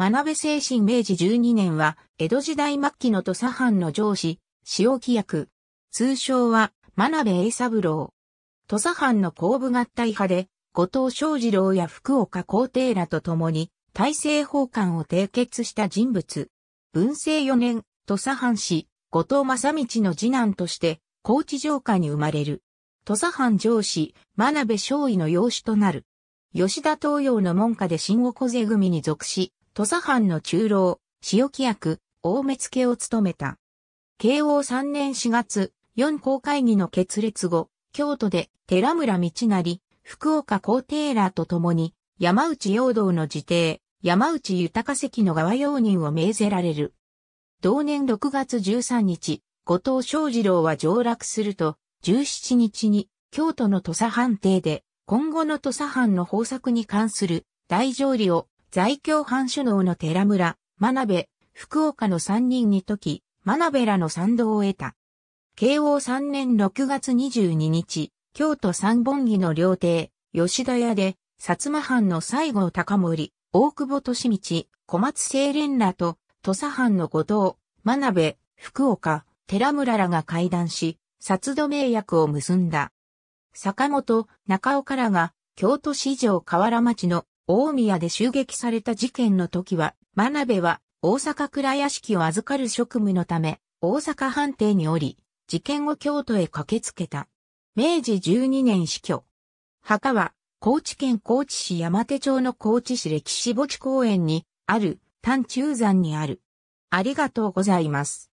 学べ精神明治12年は、江戸時代末期の土佐藩の上司、塩木役。通称は、学べ栄三郎。土佐藩の後部合体派で、後藤正二郎や福岡皇帝らと共に、大政奉還を締結した人物。文政4年、土佐藩士、後藤正道の次男として、高知城下に生まれる。土佐藩上司、真鍋少尉の養子となる。吉田東洋の門下で新御小瀬組に属し、土佐藩の中老、塩木役、大目付を務めた。慶応3年4月、四公会議の決裂後、京都で寺村道成、福岡皇帝らと共に、山内陽道の辞邸、山内豊関の側用人を命ぜられる。同年6月13日、後藤正二郎は上洛すると、17日に京都の土佐藩邸で、今後の土佐藩の方策に関する大条理を在京藩主脳の寺村、真鍋、福岡の三人に時、真鍋らの賛同を得た。慶応三年6月22日、京都三本木の料亭、吉田屋で、薩摩藩の西郷隆盛、大久保利道、小松清廉らと、土佐藩の後藤、真鍋、福岡、寺村らが会談し、薩土名役を結んだ。坂本、中岡らが、京都市場河原町の大宮で襲撃された事件の時は、真鍋は大阪倉屋敷を預かる職務のため、大阪判定におり、事件後京都へ駆けつけた。明治12年死去。墓は、高知県高知市山手町の高知市歴史墓地公園にある、丹中山にある。ありがとうございます。